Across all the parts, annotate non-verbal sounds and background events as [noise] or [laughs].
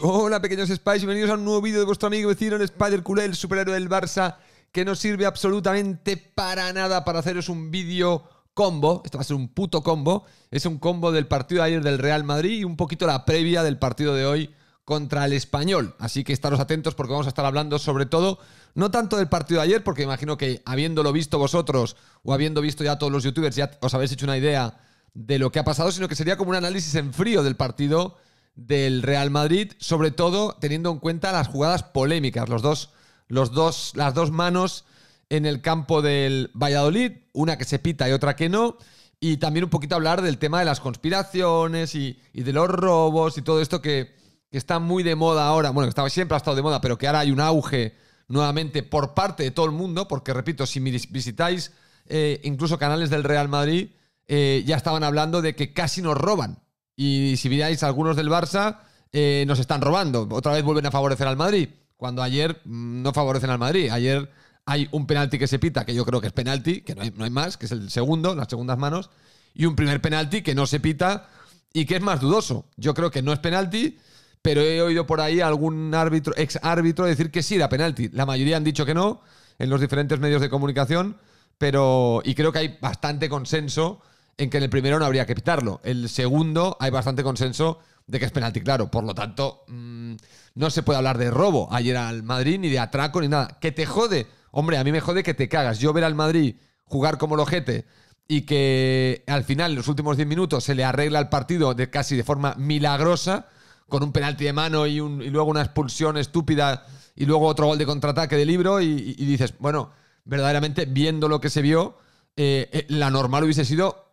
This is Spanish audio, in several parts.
Hola pequeños Spice, bienvenidos a un nuevo vídeo de vuestro amigo vecino Spider Culé, el superhéroe del Barça, que no sirve absolutamente para nada para haceros un vídeo combo, esto va a ser un puto combo, es un combo del partido de ayer del Real Madrid y un poquito la previa del partido de hoy contra el español. Así que estaros atentos porque vamos a estar hablando sobre todo, no tanto del partido de ayer, porque imagino que habiéndolo visto vosotros o habiendo visto ya todos los youtubers, ya os habéis hecho una idea de lo que ha pasado, sino que sería como un análisis en frío del partido del Real Madrid, sobre todo teniendo en cuenta las jugadas polémicas, los dos, los dos, las dos manos en el campo del Valladolid, una que se pita y otra que no, y también un poquito hablar del tema de las conspiraciones y, de los robos y todo esto que, está muy de moda ahora, bueno, que estaba, siempre ha estado de moda, pero que ahora hay un auge nuevamente por parte de todo el mundo, porque repito, si visitáis eh, incluso canales del Real Madrid, eh, ya estaban hablando de que casi nos roban y si miráis, algunos del Barça eh, nos están robando. Otra vez vuelven a favorecer al Madrid, cuando ayer mm, no favorecen al Madrid. Ayer hay un penalti que se pita, que yo creo que es penalti, que no hay, más, que es el segundo, las segundas manos, y un primer penalti que no se pita y que es más dudoso. Yo creo que no es penalti, pero he oído por ahí algún árbitro, ex árbitro decir que sí era penalti. La mayoría han dicho que no en los diferentes medios de comunicación, pero y creo que hay bastante consenso en que en el primero no habría que pitarlo. El segundo hay bastante consenso de que es penalti, claro. Por lo tanto, mm, no se puede hablar de robo ayer al Madrid, ni de atraco, ni nada. Que te jode. Hombre, a mí me jode que te cagas. Yo ver al Madrid jugar como lojete y que al final, en los últimos 10 minutos, se le arregla el partido de casi de forma milagrosa, con un penalti de mano y, un, y luego una expulsión estúpida y luego otro gol de contraataque de libro y, dices, bueno, verdaderamente viendo lo que se vio, eh, eh, la normal hubiese sido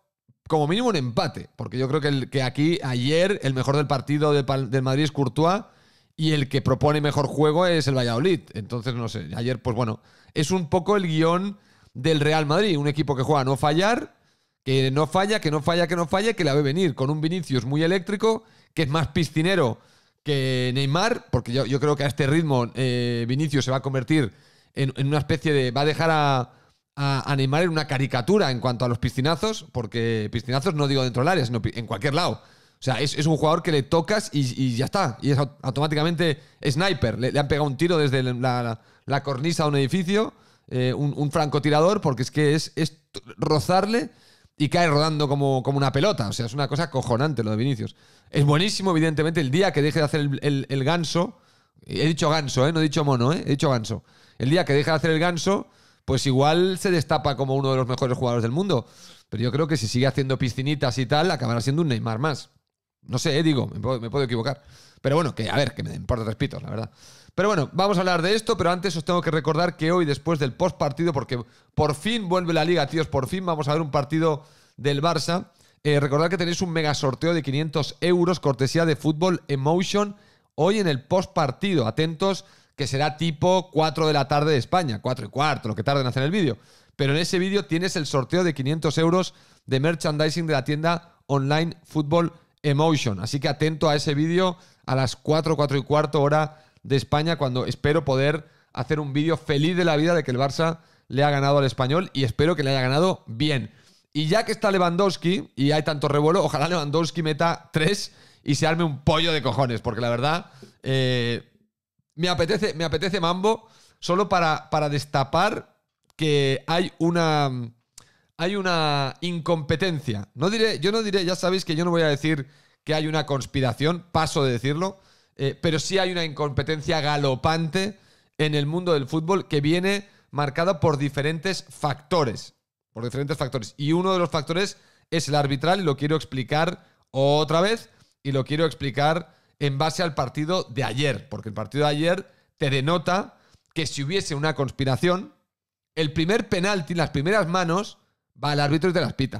como mínimo un empate, porque yo creo que, el, que aquí ayer el mejor del partido de, del Madrid es Courtois y el que propone mejor juego es el Valladolid. Entonces, no sé, ayer pues bueno, es un poco el guión del Real Madrid, un equipo que juega a no fallar, que no falla, que no falla, que no falla, que la ve venir con un Vinicius muy eléctrico, que es más piscinero que Neymar, porque yo, creo que a este ritmo eh, Vinicius se va a convertir en, en una especie de... va a dejar a a animar en una caricatura en cuanto a los piscinazos, porque piscinazos no digo dentro del área, sino en cualquier lado. O sea, es, un jugador que le tocas y, ya está. Y es automáticamente sniper. Le, han pegado un tiro desde la, cornisa a un edificio, eh, un, francotirador, porque es que es, rozarle y cae rodando como, como, una pelota. O sea, es una cosa cojonante lo de Vinicius. Es buenísimo, evidentemente, el día que deje de hacer el, ganso. He dicho ganso, ¿eh? no he dicho mono, eh, he dicho ganso. El día que deje de hacer el ganso, pues igual se destapa como uno de los mejores jugadores del mundo. Pero yo creo que si sigue haciendo piscinitas y tal, acabará siendo un Neymar más. No sé, eh, digo, me puedo, equivocar. Pero bueno, que a ver, que me importa por la verdad. Pero bueno, vamos a hablar de esto, pero antes os tengo que recordar que hoy, después del post partido, porque por fin vuelve la liga, tíos, por fin vamos a ver un partido del Barça. Eh, recordad que tenéis un mega sorteo de 500 euros cortesía de Fútbol Emotion hoy en el post partido. Atentos que será tipo 4 de la tarde de España, 4 y cuarto, lo que tarden en hacer el vídeo. Pero en ese vídeo tienes el sorteo de 500 euros de merchandising de la tienda online Football Emotion. Así que atento a ese vídeo a las 4, 4 y cuarto hora de España, cuando espero poder hacer un vídeo feliz de la vida de que el Barça le ha ganado al español y espero que le haya ganado bien. Y ya que está Lewandowski y hay tanto revuelo, ojalá Lewandowski meta 3 y se arme un pollo de cojones, porque la verdad, eh, me apetece, me apetece mambo solo para, para destapar que hay una hay una incompetencia. No diré, yo no diré, ya sabéis que yo no voy a decir que hay una conspiración, paso de decirlo, eh, pero sí hay una incompetencia galopante en el mundo del fútbol que viene marcada por diferentes factores, por diferentes factores. Y uno de los factores es el arbitral y lo quiero explicar otra vez y lo quiero explicar en base al partido de ayer, porque el partido de ayer te denota que si hubiese una conspiración, el primer penalti, las primeras manos, va al árbitro y te las pita.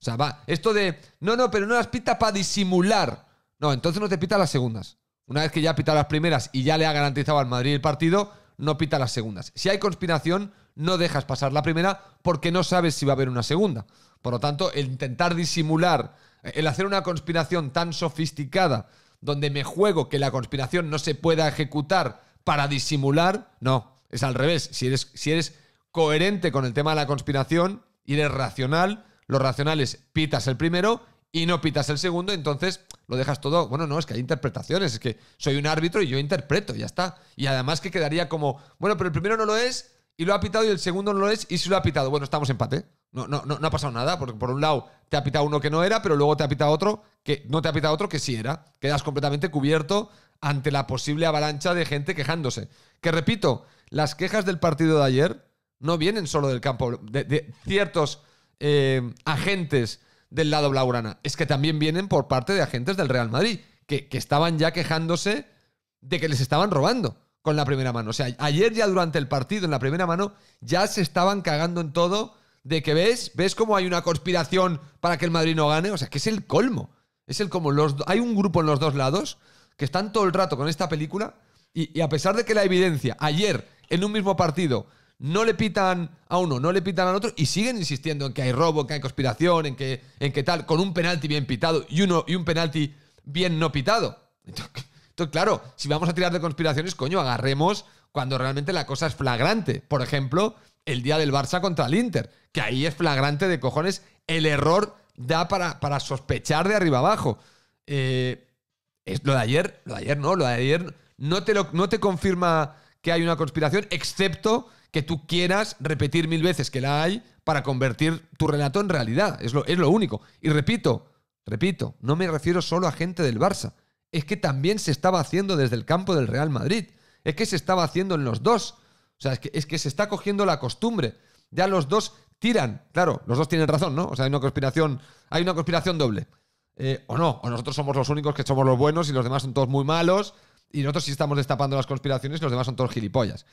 O sea, va. Esto de, no, no, pero no las pita para disimular. No, entonces no te pita las segundas. Una vez que ya ha pitado las primeras y ya le ha garantizado al Madrid el partido, no pita las segundas. Si hay conspiración, no dejas pasar la primera porque no sabes si va a haber una segunda. Por lo tanto, el intentar disimular, el hacer una conspiración tan sofisticada donde me juego que la conspiración no se pueda ejecutar para disimular. No, es al revés. Si eres, si eres coherente con el tema de la conspiración y eres racional, lo racional es pitas el primero y no pitas el segundo, entonces lo dejas todo. Bueno, no, es que hay interpretaciones, es que soy un árbitro y yo interpreto, ya está. Y además que quedaría como, bueno, pero el primero no lo es, y lo ha pitado y el segundo no lo es y si lo ha pitado. Bueno, estamos empate. ¿eh? No, no, no, ha pasado nada, porque por un lado te ha pitado uno que no era, pero luego te ha pitado otro que no te ha pitado otro que sí era. Quedas completamente cubierto ante la posible avalancha de gente quejándose. Que repito, las quejas del partido de ayer no vienen solo del campo, de, ciertos eh, agentes del lado blaugrana, es que también vienen por parte de agentes del Real Madrid, que, que estaban ya quejándose de que les estaban robando con la primera mano. O sea, ayer ya durante el partido, en la primera mano, ya se estaban cagando en todo de que ves, ves cómo hay una conspiración para que el Madrid no gane. O sea, que es el colmo. Es el como los hay un grupo en los dos lados que están todo el rato con esta película y, a pesar de que la evidencia ayer en un mismo partido no le pitan a uno, no le pitan al otro y siguen insistiendo en que hay robo, en que hay conspiración, en que, en que tal, con un penalti bien pitado y, uno, y un penalti bien no pitado. Entonces, entonces, claro, si vamos a tirar de conspiraciones, coño, agarremos cuando realmente la cosa es flagrante. Por ejemplo, el día del Barça contra el Inter, que ahí es flagrante de cojones. El error da para, para sospechar de arriba abajo. Eh, es lo de ayer, lo de ayer no, lo de ayer no te, lo, no te confirma que hay una conspiración, excepto que tú quieras repetir mil veces que la hay para convertir tu relato en realidad. Es lo, es lo único. Y repito, repito, no me refiero solo a gente del Barça es que también se estaba haciendo desde el campo del Real Madrid. Es que se estaba haciendo en los dos. O sea, es que, es que se está cogiendo la costumbre. Ya los dos tiran. Claro, los dos tienen razón, ¿no? O sea, hay una conspiración, hay una conspiración doble. Eh, o no, o nosotros somos los únicos que somos los buenos y los demás son todos muy malos. Y nosotros sí estamos destapando las conspiraciones y los demás son todos gilipollas.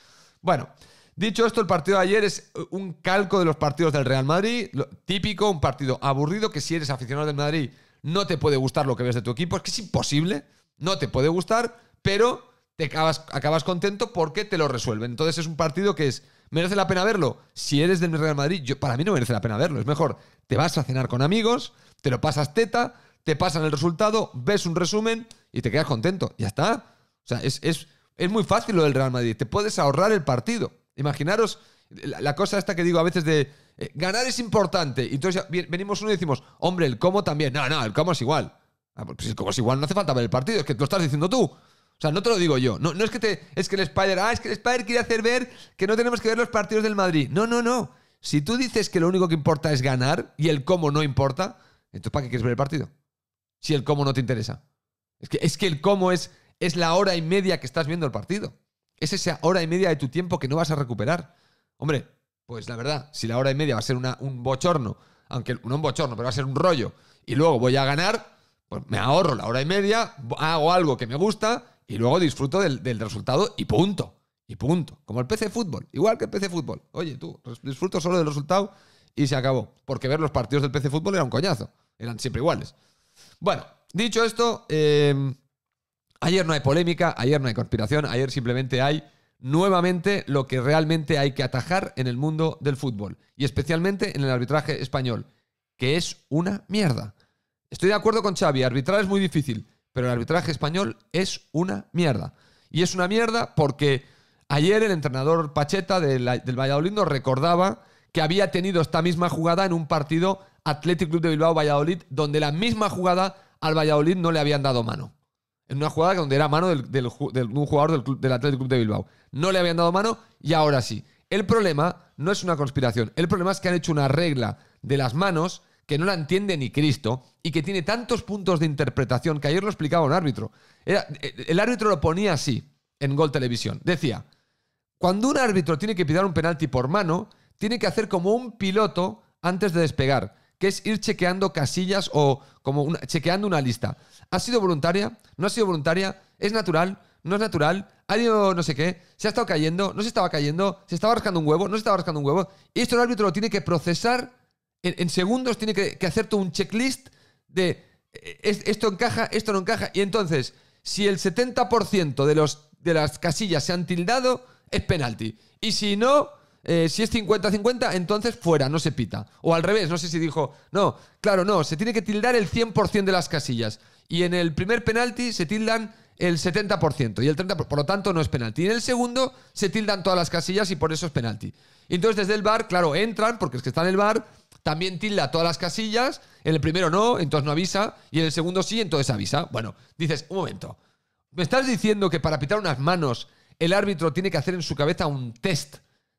Bueno, dicho esto, el partido de ayer es eh, un calco de los partidos del Real Madrid. típico, un partido aburrido que si eres aficionado del Madrid no te puede gustar lo que ves de tu equipo, es que es imposible, no te puede gustar, pero te acabas, acabas contento porque te lo resuelven. Entonces es un partido que es, ¿merece la pena verlo? Si eres del Real Madrid, para mí no merece la pena verlo. Es mejor, te vas a cenar con amigos, te lo pasas teta, te pasan el resultado, ves un resumen y te quedas contento. Ya está. O sea, es, es, muy fácil lo del Real Madrid. Te puedes ahorrar el partido. Imaginaros la cosa esta que digo a veces de eh, ganar es importante. Y entonces venimos uno y decimos, hombre, el cómo también. No, no, el cómo es igual. Ah, pues el cómo es igual, no hace falta ver el partido, es que lo estás diciendo tú. O sea, no te lo digo yo. No, no es que te. Es que el Spider. Ah, es que el Spider quiere hacer ver que no tenemos que ver los partidos del Madrid. No, no, no. Si tú dices que lo único que importa es ganar y el cómo no importa, entonces ¿para qué quieres ver el partido? Si el cómo no te interesa. Es que, es que el cómo es, es la hora y media que estás viendo el partido. Es esa hora y media de tu tiempo que no vas a recuperar. Hombre, pues la verdad, si la hora y media va a ser una, un bochorno, aunque no un bochorno, pero va a ser un rollo, y luego voy a ganar, pues me ahorro la hora y media, hago algo que me gusta y luego disfruto del, resultado y punto. Y punto. Como el PC fútbol, igual que el PC fútbol. Oye, tú, disfruto solo del resultado y se acabó. Porque ver los partidos del PC fútbol era un coñazo. Eran siempre iguales. Bueno, dicho esto, eh, ayer no hay polémica, ayer no hay conspiración, ayer simplemente hay nuevamente lo que realmente hay que atajar en el mundo del fútbol, y especialmente en el arbitraje español, que es una mierda. Estoy de acuerdo con Xavi, arbitrar es muy difícil, pero el arbitraje español es una mierda. Y es una mierda porque ayer el entrenador Pacheta del Valladolid nos recordaba que había tenido esta misma jugada en un partido Athletic Club de Bilbao-Valladolid, donde la misma jugada al Valladolid no le habían dado mano en una jugada donde era mano de un jugador del, del Atlético de Bilbao. No le habían dado mano y ahora sí. El problema no es una conspiración, el problema es que han hecho una regla de las manos que no la entiende ni Cristo y que tiene tantos puntos de interpretación que ayer lo explicaba un árbitro. Eh, el árbitro lo ponía así en Gol Televisión. Decía, cuando un árbitro tiene que pidar un penalti por mano, tiene que hacer como un piloto antes de despegar que es ir chequeando casillas o como chequeando una lista. ¿Ha sido voluntaria? ¿No ha sido voluntaria? ¿Es natural? ¿No es natural? ¿Ha ido no sé qué? ¿Se ha estado cayendo? ¿No se estaba cayendo? ¿Se estaba rascando un huevo? ¿No se estaba rascando un huevo? Y esto el árbitro lo tiene que procesar en, segundos, tiene que, hacer todo un checklist de e-, esto encaja, esto no encaja. Y entonces, si el 70% de, los, de las casillas se han tildado, es penalti. Y si no, eh, si es 50-50, entonces fuera, no se pita. O al revés, no sé si dijo, no, claro, no, se tiene que tildar el 100% de las casillas. Y en el primer penalti se tildan el 70% y el 30%, por lo tanto no es penalti. Y en el segundo se tildan todas las casillas y por eso es penalti. entonces desde el bar, claro, entran, porque es que está en el bar, también tilda todas las casillas, en el primero no, entonces no avisa, y en el segundo sí, entonces avisa. Bueno, dices, un momento, ¿me estás diciendo que para pitar unas manos el árbitro tiene que hacer en su cabeza un test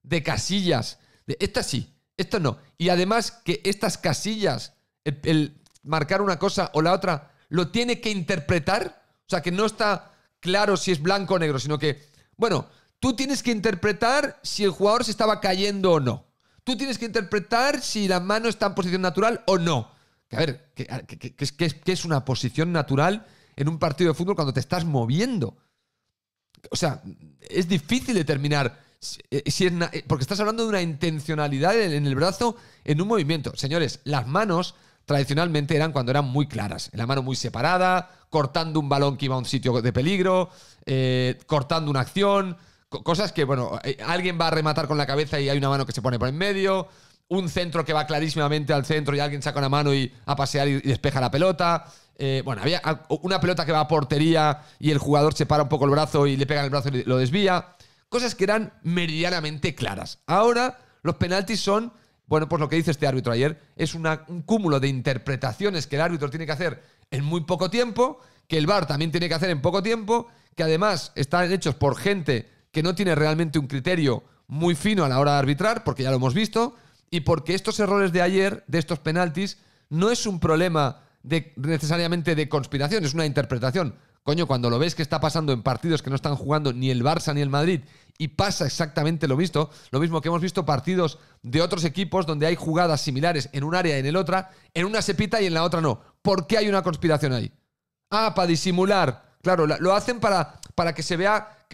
de casillas. De esta sí, esta no. Y además que estas casillas, el, marcar una cosa o la otra, lo tiene que interpretar. O sea, que no está claro si es blanco o negro, sino que, bueno, tú tienes que interpretar si el jugador se estaba cayendo o no. Tú tienes que interpretar si la mano está en posición natural o no. a ver, ¿qué es una posición natural en un partido de fútbol cuando te estás moviendo? O sea, es difícil determinar si eh, eh, porque estás hablando de una intencionalidad en el brazo en un movimiento. Señores, las manos tradicionalmente eran cuando eran muy claras. La mano muy separada, cortando un balón que iba a un sitio de peligro, eh, cortando una acción, cosas que, bueno, alguien va a rematar con la cabeza y hay una mano que se pone por en medio, un centro que va clarísimamente al centro y alguien saca una mano y a pasear y despeja la pelota. bueno, había ah, una pelota que va a portería y el jugador se para un poco el brazo y le pega en el brazo y lo desvía. Cosas que eran meridianamente claras. Ahora los penaltis son, bueno, pues lo que dice este árbitro ayer, es un cúmulo de interpretaciones que el árbitro tiene que hacer en muy poco tiempo, que el VAR también tiene que hacer en poco tiempo, que además están hechos por gente que no tiene realmente un criterio muy fino a la hora de arbitrar, porque ya lo hemos visto, y porque estos errores de ayer, de estos penaltis, no es un problema de, necesariamente de conspiración, es una interpretación. Coño, cuando lo ves que está pasando en partidos que no están jugando ni el Barça ni el Madrid y pasa exactamente lo mismo, lo mismo que hemos visto partidos de otros equipos donde hay jugadas similares en un área y en el otra, en una cepita y en la otra no. ¿Por qué hay una conspiración ahí? Ah, para disimular. Claro, lo hacen para, para que se vea,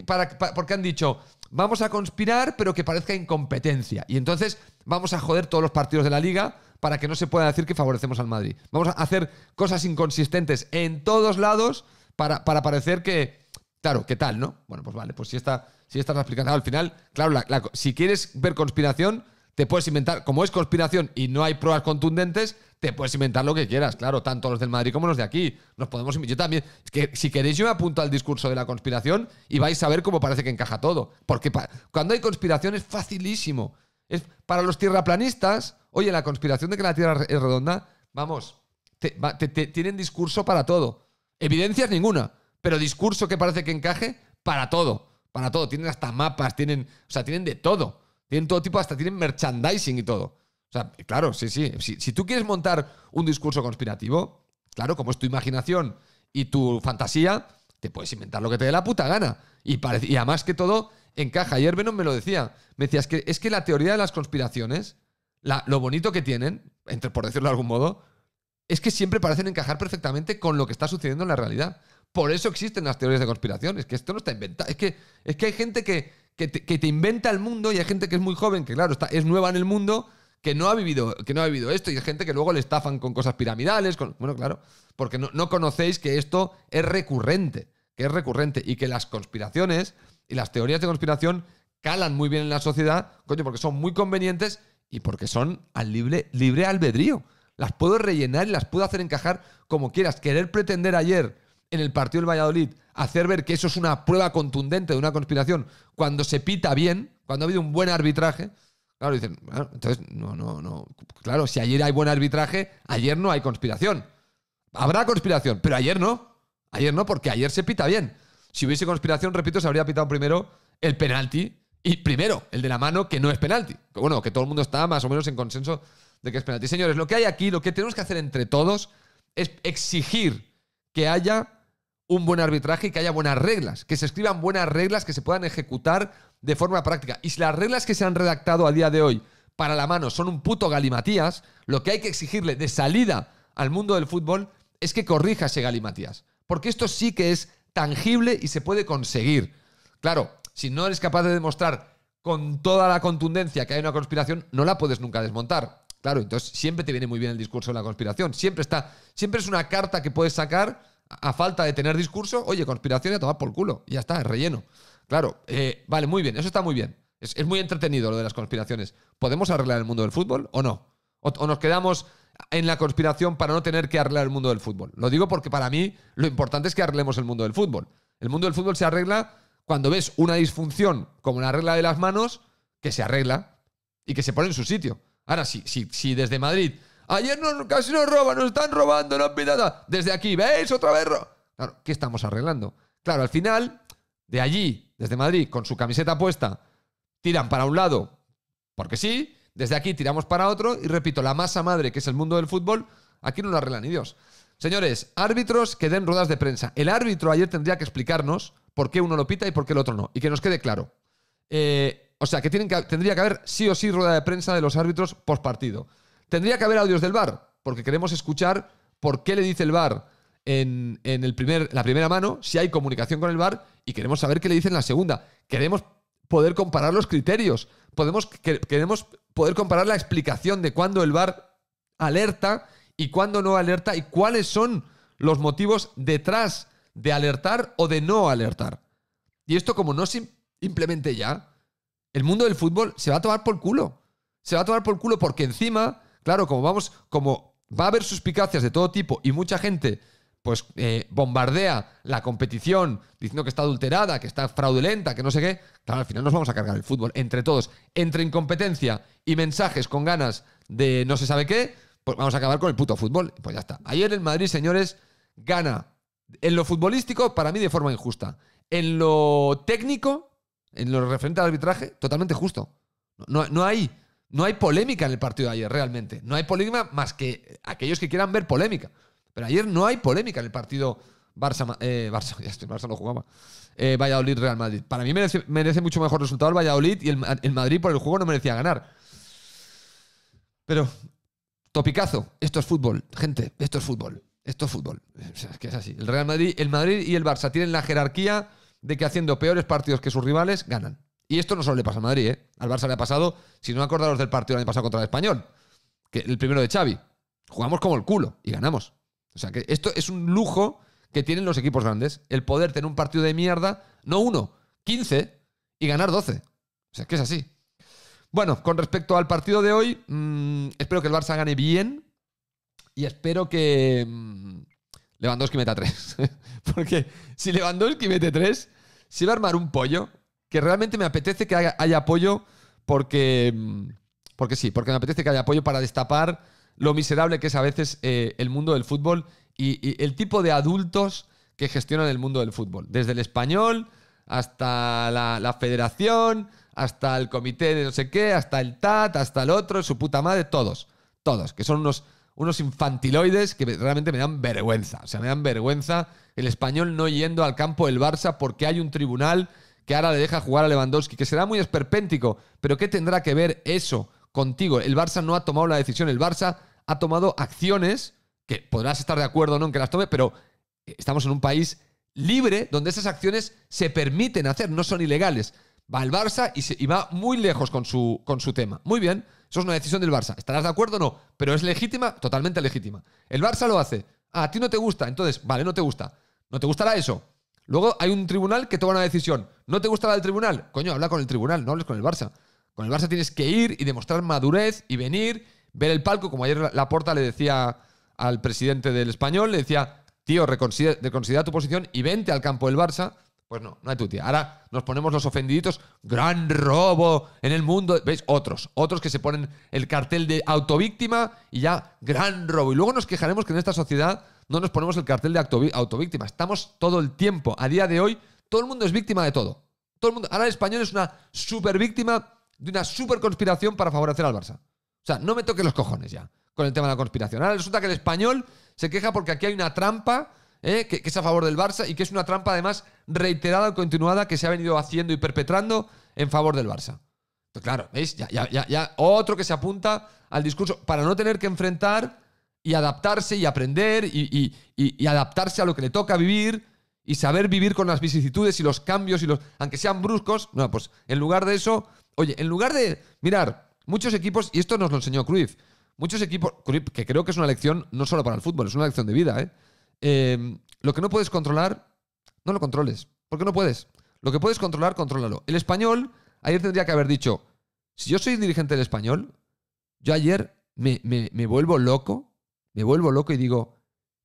porque han dicho, vamos a conspirar pero que parezca incompetencia. Y entonces vamos a joder todos los partidos de la liga para que no se pueda decir que favorecemos al Madrid. Vamos a hacer cosas inconsistentes en todos lados para, parecer que, claro, ¿qué tal, no? Bueno, pues vale, pues si está si esta es Al final, claro, si quieres ver conspiración, te puedes inventar, como es conspiración y no hay pruebas contundentes, te puedes inventar lo que quieras, claro, tanto los del Madrid como los de aquí. Nos podemos Yo también. que si queréis, yo me apunto al discurso de la conspiración y vais a ver cómo parece que encaja todo. Porque cuando hay conspiración es facilísimo. Es, para los tierraplanistas, oye, la conspiración de que la Tierra es redonda, vamos, te, tienen discurso para todo. Evidencias ninguna, pero discurso que parece que encaje para todo, para todo. Tienen hasta mapas, tienen, o sea, tienen de todo. Tienen todo tipo, hasta tienen merchandising y todo. O sea, claro, sí, sí. Si, tú quieres montar un discurso conspirativo, claro, como es tu imaginación y tu fantasía, te puedes inventar lo que te dé la puta gana. Y, y además que todo encaja. Ayer Venom me lo decía. Me decía, es que, es que la teoría de las conspiraciones, lo bonito que tienen, entre, por decirlo de algún modo, es que siempre parecen encajar perfectamente con lo que está sucediendo en la realidad. Por eso existen las teorías de conspiración. Es que esto no está inventado. Es que, es que hay gente que, que, te, inventa el mundo y hay gente que es muy joven, que claro, está, es nueva en el mundo, que no, ha vivido, que no ha esto. Y hay gente que luego le estafan con cosas piramidales. bueno, claro, porque no, no conocéis que esto es recurrente. Que es recurrente. Y que las conspiraciones y las teorías de conspiración calan muy bien en la sociedad, coño, porque son muy convenientes y porque son al libre, libre albedrío las puedo rellenar y las puedo hacer encajar como quieras. Querer pretender ayer en el partido del Valladolid hacer ver que eso es una prueba contundente de una conspiración cuando se pita bien, cuando ha habido un buen arbitraje. Claro, dicen, ah, entonces, no, no, no. Claro, si ayer hay buen arbitraje, ayer no hay conspiración. Habrá conspiración, pero ayer no. Ayer no, porque ayer se pita bien. Si hubiese conspiración, repito, se habría pitado primero el penalti y primero el de la mano, que no es penalti. bueno, que todo el mundo está más o menos en consenso de que Señores, lo que hay aquí, lo que tenemos que hacer entre todos es exigir que haya un buen arbitraje y que haya buenas reglas, que se escriban buenas reglas que se puedan ejecutar de forma práctica. Y si las reglas que se han redactado a día de hoy para la mano son un puto galimatías, lo que hay que exigirle de salida al mundo del fútbol es que corrija ese galimatías. Porque esto sí que es tangible y se puede conseguir. Claro, si no eres capaz de demostrar con toda la contundencia que hay una conspiración, no la puedes nunca desmontar. Claro, entonces siempre te viene muy bien el discurso de la conspiración. Siempre está, siempre es una carta que puedes sacar a falta de tener discurso. Oye, conspiración y a tomar por culo. Y ya está, es relleno. Claro, eh, vale, muy bien, eso está muy bien. Es, muy entretenido lo de las conspiraciones. ¿Podemos arreglar el mundo del fútbol o no? o, o nos quedamos en la conspiración para no tener que arreglar el mundo del fútbol. Lo digo porque para mí lo importante es que arreglemos el mundo del fútbol. El mundo del fútbol se arregla cuando ves una disfunción como la regla de las manos, que se arregla y que se pone en su sitio. Ahora, sí, si, desde Madrid, ayer casi nos roban, nos están robando, la nada Desde aquí, ¿veis? Otra vez. Claro, ¿qué estamos arreglando? Claro, al final, de allí, desde Madrid, con su camiseta puesta, tiran para un lado, porque sí, desde aquí tiramos para otro, y repito, la masa madre que es el mundo del fútbol, aquí no lo arreglan, ni Dios. Señores, árbitros que den ruedas de prensa. El árbitro ayer tendría que explicarnos por qué uno lo pita y por qué el otro no, y que nos quede claro. Eh, o sea, que, tendría que haber sí o sí rueda de prensa de los árbitros post partido. Tendría que haber audios del VAR, porque queremos escuchar por qué le dice el VAR en, el primer, la primera mano, si hay comunicación con el VAR, y queremos saber qué le dice en la segunda. Queremos poder comparar los criterios. Podemos, queremos poder comparar la explicación de cuándo el VAR alerta y cuándo no alerta y cuáles son los motivos detrás de alertar o de no alertar. Y esto como no se implemente ya, el mundo del fútbol se va a tomar por culo. Se va a tomar por culo porque encima, claro, como vamos, como va a haber suspicacias de todo tipo y mucha gente pues eh, bombardea la competición diciendo que está adulterada, que está fraudulenta, que no sé qué, claro, al final nos vamos a cargar el fútbol entre todos, entre incompetencia y mensajes con ganas de no se sabe qué, pues vamos a acabar con el puto fútbol. Pues ya está. Ayer el Madrid, señores, gana en lo futbolístico para mí de forma injusta. En lo técnico, en lo referente al arbitraje, totalmente justo. No, hay, no hay polémica en el partido de ayer, realmente. No hay polémica más que aquellos que quieran ver polémica. Pero ayer no hay polémica en el partido Barça, eh, Barça, [laughs] ya estoy, Barça no jugaba. Eh, Valladolid, Real Madrid. Para mí merece, mucho mejor resultado el Valladolid y el, el Madrid por el juego no merecía ganar. Pero, topicazo, esto es fútbol, gente, esto es fútbol. Esto es fútbol. [laughs] es que es así. El Real Madrid, el Madrid y el Barça tienen la jerarquía de que haciendo peores partidos que sus rivales ganan. Y esto no solo le pasa a Madrid, ¿eh? Al Barça le ha pasado, si no acordaros del partido el año pasado contra el Español, que el primero de Xavi. Jugamos como el culo y ganamos. O sea que esto es un lujo que tienen los equipos grandes, el poder tener un partido de mierda, no uno, 15 y ganar 12. O sea que es así. Bueno, con respecto al partido de hoy, mm, espero que el Barça gane bien y espero que mm, Lewandowski meta 3. [laughs] Porque si Lewandowski mete 3, si va a armar un pollo, que realmente me apetece que haya, apoyo porque, mm, porque sí, porque me apetece que haya apoyo para destapar lo miserable que es a veces eh, el mundo del fútbol y, el tipo de adultos que gestionan el mundo del fútbol. Desde el español hasta la, la federación, hasta el comité de no sé qué, hasta el TAT, hasta el otro, su puta madre, todos. Todos, que son unos unos infantiloides que realmente me dan vergüenza. O sea, me dan vergüenza el español no yendo al campo del Barça porque hay un tribunal que ahora le deja jugar a Lewandowski, que será muy esperpéntico, pero ¿qué tendrá que ver eso contigo? El Barça no ha tomado la decisión, el Barça ha tomado acciones que podrás estar de acuerdo o no en que las tome, pero estamos en un país libre donde esas acciones se permiten hacer, no son ilegales. Va el Barça y, se, y va muy lejos con su, con su tema. Muy bien, eso es una decisión del Barça. ¿Estarás de acuerdo o no? Pero es legítima, totalmente legítima. El Barça lo hace. Ah, a ti no te gusta, entonces, vale, no te gusta. No te gustará eso. Luego hay un tribunal que toma una decisión. ¿No te gustará el tribunal? Coño, habla con el tribunal, no hables con el Barça. Con el Barça tienes que ir y demostrar madurez y venir, ver el palco, como ayer la porta le decía al presidente del español, le decía, tío, reconsidera tu posición y vente al campo del Barça pues no, no hay tía. Ahora nos ponemos los ofendiditos. Gran robo en el mundo. ¿Veis? Otros. Otros que se ponen el cartel de autovíctima y ya gran robo. Y luego nos quejaremos que en esta sociedad no nos ponemos el cartel de autovíctima. Estamos todo el tiempo. A día de hoy, todo el mundo es víctima de todo. Todo el mundo. Ahora el español es una super víctima de una super conspiración para favorecer al Barça. O sea, no me toques los cojones ya con el tema de la conspiración. Ahora resulta que el español se queja porque aquí hay una trampa ¿eh? que, es a favor del Barça y que es una trampa además reiterada y continuada que se ha venido haciendo y perpetrando en favor del Barça. claro, ¿veis? Ya, ya, ya, otro que se apunta al discurso para no tener que enfrentar y adaptarse y aprender y, adaptarse a lo que le toca vivir y saber vivir con las vicisitudes y los cambios y los aunque sean bruscos, no, pues en lugar de eso, oye, en lugar de mirar muchos equipos y esto nos lo enseñó Cruyff, muchos equipos Cruyff, que creo que es una lección no solo para el fútbol, es una lección de vida, ¿eh? Em, lo que no puedes controlar, no lo controles, porque no puedes. Lo que puedes controlar, contrólalo. El español, ayer tendría que haber dicho, si yo soy dirigente del español, yo ayer me, me vuelvo loco, me vuelvo loco y digo,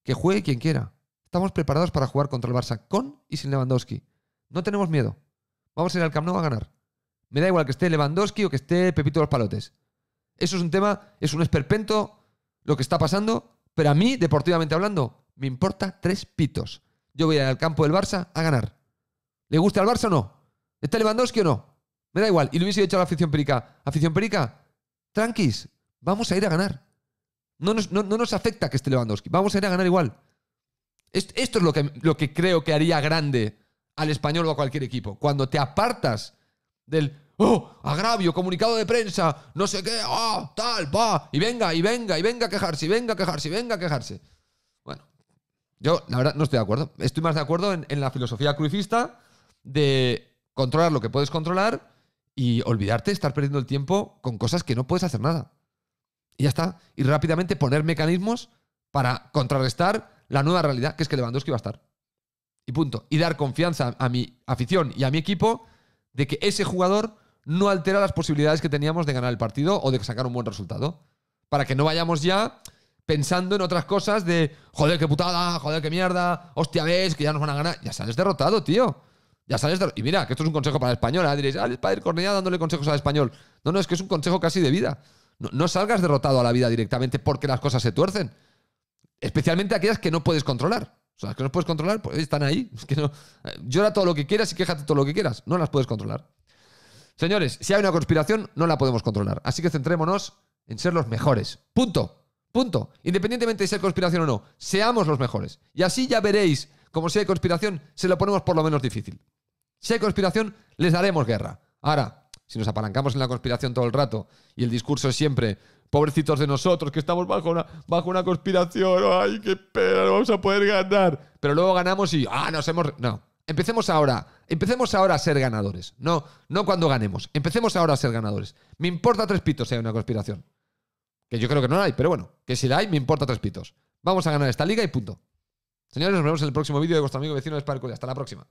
que juegue quien quiera. Estamos preparados para jugar contra el Barça con y sin Lewandowski. No tenemos miedo. Vamos a ir al Camp Nou a ganar. Me da igual que esté Lewandowski o que esté Pepito de los Palotes. Eso es un tema, es un esperpento lo que está pasando, pero a mí, deportivamente hablando, me importa tres pitos. Yo voy al campo del Barça a ganar. ¿Le gusta el Barça o no? ¿Está Lewandowski o no? Me da igual. Y lo hubiese dicho a la afición perica. Afición perica, tranquis, vamos a ir a ganar. No nos, afecta que esté Lewandowski. Vamos a ir a ganar igual. Esto, es lo que, creo que haría grande al español o a cualquier equipo. Cuando te apartas del ¡Oh! Agravio, comunicado de prensa, no sé qué, ah, tal, va, y venga, y venga, y venga a quejarse, y venga a quejarse, y venga a quejarse. Yo, la verdad, no estoy de acuerdo. Estoy más de acuerdo en, la filosofía crucifista de controlar lo que puedes controlar y olvidarte, de estar perdiendo el tiempo con cosas que no puedes hacer nada. Y ya está. Y rápidamente poner mecanismos para contrarrestar la nueva realidad, que es que Lewandowski va a estar. Y punto. Y dar confianza a mi afición y a mi equipo de que ese jugador no altera las posibilidades que teníamos de ganar el partido o de sacar un buen resultado. Para que no vayamos ya pensando en otras cosas de, joder, qué putada, joder, qué mierda, hostia, ves, que ya nos van a ganar. Ya sales derrotado, tío. Ya sales Y mira, que esto es un consejo para el español. ¿eh? Diréis, ah, padre Cornellá dándole consejos al español. No, no, es que es un consejo casi de vida. No, salgas derrotado a la vida directamente porque las cosas se tuercen. Especialmente aquellas que no puedes controlar. O sea, las que no puedes controlar, pues están ahí. [laughs] Eh, llora todo lo que quieras y quéjate todo lo que quieras. No las puedes controlar. Señores, si hay una conspiración, no la podemos controlar. Así que centrémonos en ser los mejores. Punto. Punto. Independientemente de ser conspiración o no, seamos los mejores. Y así ya veréis como si hay conspiración, se lo ponemos por lo menos difícil. Si hay conspiración, les daremos guerra. Ahora, si nos apalancamos en la conspiración todo el rato y el discurso es siempre, pobrecitos de nosotros, que estamos bajo una, conspiración, ay, qué pena, no vamos a poder ganar. Pero luego ganamos y, ah, nos hemos... No, empecemos ahora, empecemos ahora a ser ganadores. No, no cuando ganemos, empecemos ahora a ser ganadores. Me importa tres pitos si hay una conspiración. Que yo creo que no la hay, pero bueno, que si la hay, me importa tres pitos. Vamos a ganar esta liga y punto. Señores, nos vemos en el próximo vídeo de vuestro amigo vecino de Sparkle. Hasta la próxima.